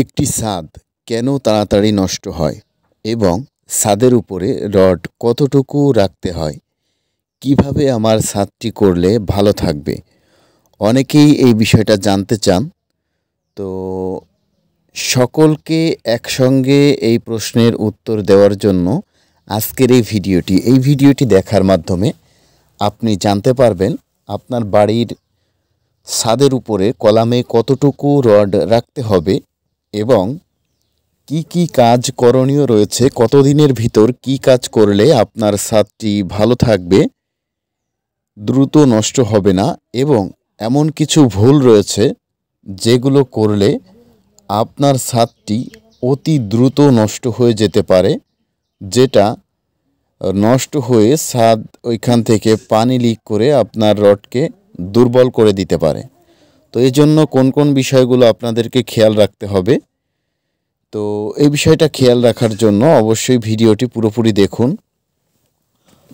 একটি স্বাদ কেন তাড়াতাড়ি নষ্ট হয় এবং স্বাদের উপরে রড কতটুকু রাখতে হয় কিভাবে আমার স্বাদটি করলে ভালো থাকবে অনেকেই এই বিষয়টা জানতে চান তো সকলকে একসঙ্গে এই প্রশ্নের উত্তর দেওয়ার জন্য আজকের এই ভিডিওটি এই ভিডিওটি দেখার মাধ্যমে আপনি জানতে পারবেন আপনার বাড়ির স্বাদের উপরে কলামে কতটুকু রড রাখতে হবে এবং কি কি কাজ করণীয় রয়েছে কতদিনের ভিতর কি কাজ করলে আপনার স্বাদটি ভালো থাকবে দ্রুত নষ্ট হবে না এবং এমন কিছু ভুল রয়েছে যেগুলো করলে আপনার স্বাদটি অতি দ্রুত নষ্ট হয়ে যেতে পারে যেটা নষ্ট হয়ে স্বাদ ওইখান থেকে পানি লিক করে আপনার রডকে দুর্বল করে দিতে পারে তো এই জন্য কোন কোন বিষয়গুলো আপনাদেরকে খেয়াল রাখতে হবে তো এই বিষয়টা খেয়াল রাখার জন্য অবশ্যই ভিডিওটি পুরোপুরি দেখুন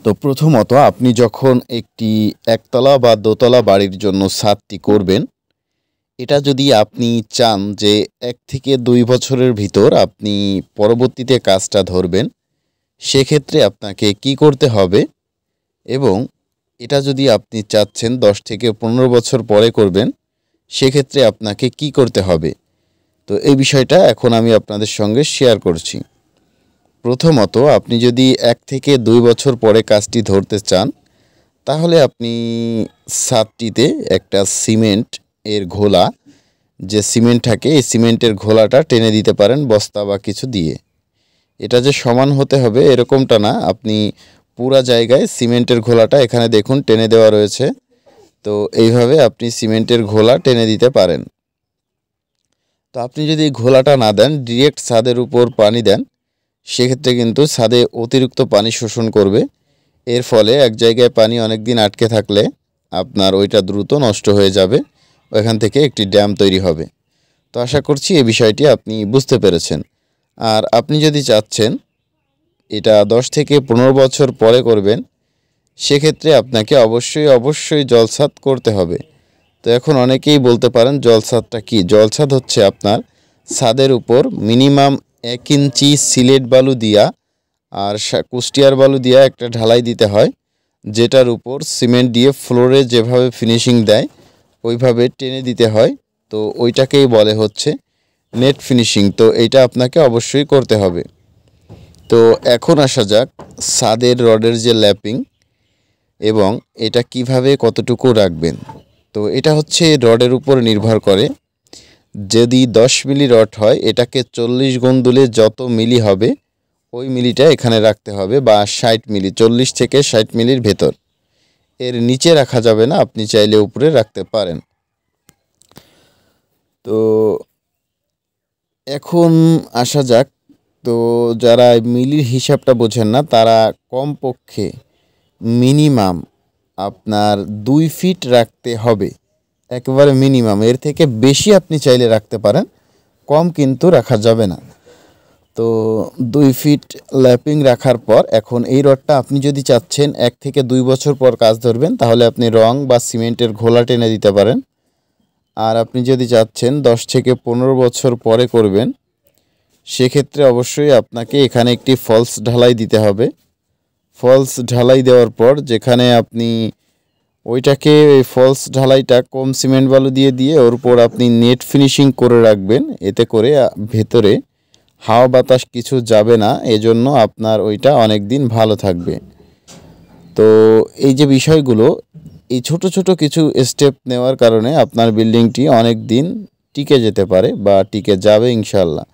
তো প্রথমত আপনি যখন একটি একতলা বা দোতলা বাড়ির জন্য সাতটি করবেন এটা যদি আপনি চান যে এক থেকে দুই বছরের ভিতর আপনি পরবর্তীতে কাজটা ধরবেন সেক্ষেত্রে আপনাকে কি করতে হবে এবং এটা যদি আপনি চাচ্ছেন দশ থেকে পনেরো বছর পরে করবেন সেক্ষেত্রে আপনাকে কি করতে হবে তো এই বিষয়টা এখন আমি আপনাদের সঙ্গে শেয়ার করছি প্রথমত আপনি যদি এক থেকে দুই বছর পরে কাজটি ধরতে চান তাহলে আপনি সাতটিতে একটা সিমেন্ট এর ঘোলা যে সিমেন্ট থাকে এই সিমেন্টের ঘোলাটা টেনে দিতে পারেন বস্তা বা কিছু দিয়ে এটা যে সমান হতে হবে এরকমটা না আপনি পুরা জায়গায় সিমেন্টের ঘোলাটা এখানে দেখুন টেনে দেওয়া রয়েছে তো এইভাবে আপনি সিমেন্টের ঘোলা টেনে দিতে পারেন তো আপনি যদি ঘোলাটা না দেন ডিরেক্ট ছাদের উপর পানি দেন সেক্ষেত্রে কিন্তু ছাদে অতিরিক্ত পানি শোষণ করবে এর ফলে এক জায়গায় পানি অনেক দিন আটকে থাকলে আপনার ওইটা দ্রুত নষ্ট হয়ে যাবে ওখান থেকে একটি ড্যাম তৈরি হবে তো আশা করছি এই বিষয়টি আপনি বুঝতে পেরেছেন আর আপনি যদি চাচ্ছেন এটা দশ থেকে পনেরো বছর পরে করবেন সেক্ষেত্রে আপনাকে অবশ্যই অবশ্যই জলসাদ করতে হবে তো এখন অনেকেই বলতে পারেন জলসাদটা কি জলসাদ হচ্ছে আপনার ছাদের উপর মিনিমাম এক ইঞ্চি সিলেট বালু দিয়া আর কুষ্টিয়ার বালু দিয়া একটা ঢালাই দিতে হয় যেটার উপর সিমেন্ট দিয়ে ফ্লোরে যেভাবে ফিনিশিং দেয় ওইভাবে টেনে দিতে হয় তো ওইটাকেই বলে হচ্ছে নেট ফিনিশিং তো এটা আপনাকে অবশ্যই করতে হবে তো এখন আসা যাক সাদের রডের যে ল্যাপিং এবং এটা কিভাবে কতটুকু রাখবেন তো এটা হচ্ছে রডের উপর নির্ভর করে যদি 10 মিলি রড হয় এটাকে চল্লিশ গুণ দুলে যত মিলি হবে ওই মিলিটা এখানে রাখতে হবে বা ষাট মিলি চল্লিশ থেকে ষাট মিলির ভেতর এর নিচে রাখা যাবে না আপনি চাইলে উপরে রাখতে পারেন তো এখন আসা যাক তো যারা মিলির হিসাবটা বোঝেন না তারা কমপক্ষে মিনিমাম আপনার দুই ফিট রাখতে হবে একেবারে মিনিমাম এর থেকে বেশি আপনি চাইলে রাখতে পারেন কম কিন্তু রাখা যাবে না তো দুই ফিট ল্যাপিং রাখার পর এখন এই রডটা আপনি যদি চাচ্ছেন এক থেকে দুই বছর পর কাজ ধরবেন তাহলে আপনি রং বা সিমেন্টের ঘোলা টেনে দিতে পারেন আর আপনি যদি চাচ্ছেন দশ থেকে পনেরো বছর পরে করবেন সেক্ষেত্রে অবশ্যই আপনাকে এখানে একটি ফলস ঢালাই দিতে হবে ফলস ঢালাই দেওয়ার পর যেখানে আপনি ওইটাকে ফলস ঢালাইটা কম সিমেন্ট বালু দিয়ে দিয়ে ওর উপর আপনি নেট ফিনিশিং করে রাখবেন এতে করে ভেতরে হাওয়া বাতাস কিছু যাবে না এজন্য আপনার ওইটা অনেক দিন ভালো থাকবে তো এই যে বিষয়গুলো এই ছোট ছোট কিছু স্টেপ নেওয়ার কারণে আপনার বিল্ডিংটি অনেক দিন টিকে যেতে পারে বা টিকে যাবে ইনশাল্লাহ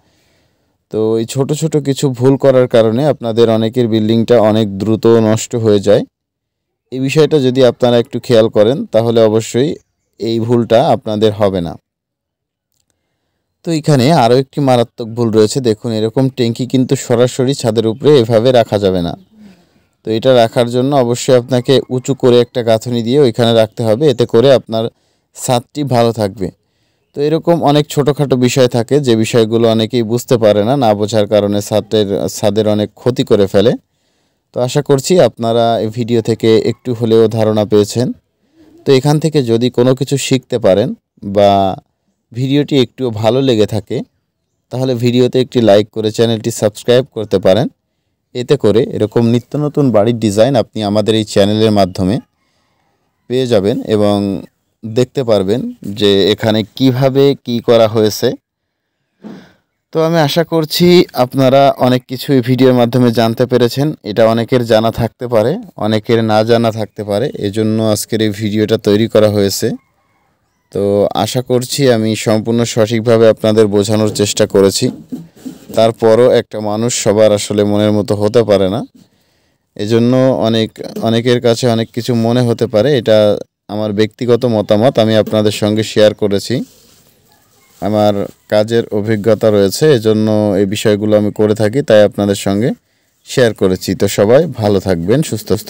তো এই ছোট ছোট কিছু ভুল করার কারণে আপনাদের অনেকের বিল্ডিংটা অনেক দ্রুত নষ্ট হয়ে যায় এই বিষয়টা যদি আপনারা একটু খেয়াল করেন তাহলে অবশ্যই এই ভুলটা আপনাদের হবে না তো এখানে আরও একটি মারাত্মক ভুল রয়েছে দেখুন এরকম ট্যাঙ্কি কিন্তু সরাসরি ছাদের উপরে এভাবে রাখা যাবে না তো এটা রাখার জন্য অবশ্যই আপনাকে উঁচু করে একটা গাঁথনি দিয়ে ওইখানে রাখতে হবে এতে করে আপনার ছাদটি ভালো থাকবে তো এরকম অনেক ছোটোখাটো বিষয় থাকে যে বিষয়গুলো অনেকেই বুঝতে পারে না না বোঝার কারণে ছাদের ছাদের অনেক ক্ষতি করে ফেলে তো আশা করছি আপনারা এই ভিডিও থেকে একটু হলেও ধারণা পেয়েছেন তো এখান থেকে যদি কোনো কিছু শিখতে পারেন বা ভিডিওটি একটু ভালো লেগে থাকে তাহলে ভিডিওতে একটি লাইক করে চ্যানেলটি সাবস্ক্রাইব করতে পারেন এতে করে এরকম নিত্য নতুন বাড়ির ডিজাইন আপনি আমাদের এই চ্যানেলের মাধ্যমে পেয়ে যাবেন এবং দেখতে পারবেন যে এখানে কিভাবে কি করা হয়েছে তো আমি আশা করছি আপনারা অনেক কিছুই ভিডিওর মাধ্যমে জানতে পেরেছেন এটা অনেকের জানা থাকতে পারে অনেকের না জানা থাকতে পারে এজন্য আজকের এই ভিডিওটা তৈরি করা হয়েছে তো আশা করছি আমি সম্পূর্ণ সঠিকভাবে আপনাদের বোঝানোর চেষ্টা করেছি তারপরও একটা মানুষ সবার আসলে মনের মতো হতে পারে না এজন্য অনেক অনেকের কাছে অনেক কিছু মনে হতে পারে এটা আমার ব্যক্তিগত মতামত আমি আপনাদের সঙ্গে শেয়ার করেছি আমার কাজের অভিজ্ঞতা রয়েছে এজন্য এই বিষয়গুলো আমি করে থাকি তাই আপনাদের সঙ্গে শেয়ার করেছি তো সবাই ভালো থাকবেন সুস্থ